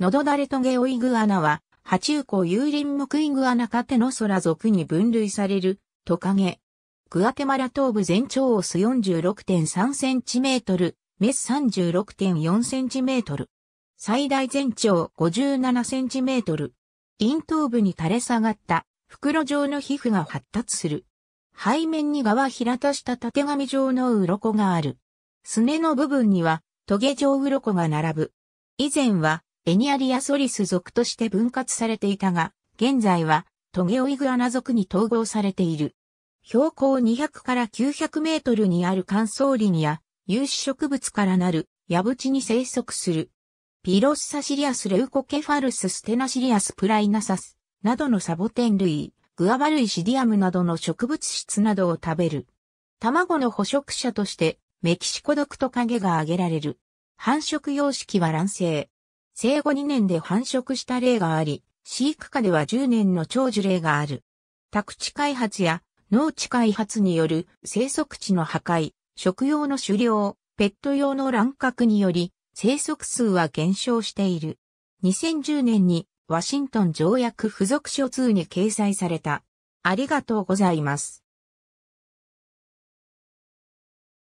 ノドダレトゲオイグアナは、ハチウコ有林木イグアナカテノソラ属に分類されるトカゲ。グアテマラ東部全長オス46.3センチメートル、メス36.4センチメートル。最大全長57センチメートル。咽頭部に垂れ下がった袋状の皮膚が発達する。背面に側平たした縦紙状の鱗がある。すねの部分にはトゲ状鱗が並ぶ。以前はエニアリアソリス属として分割されていたが、現在はトゲオイグアナ属に統合されている。標高200から900メートルにある乾燥林や有刺植物からなるヤブチに生息する。ピロッサシリアスレウコケファルスステナシリアスプライナサスなどのサボテン類、グアバ類シディアムなどの植物質などを食べる。卵の捕食者としてメキシコ毒トカゲが挙げられる。繁殖様式は卵生。生後2年で繁殖した例があり、飼育下では10年の長寿例がある。宅地開発や農地開発による生息地の破壊、食用の狩猟、ペット用の乱獲により、生息数は減少している。2010年にワシントン条約付属書2に掲載された。ありがとうございます。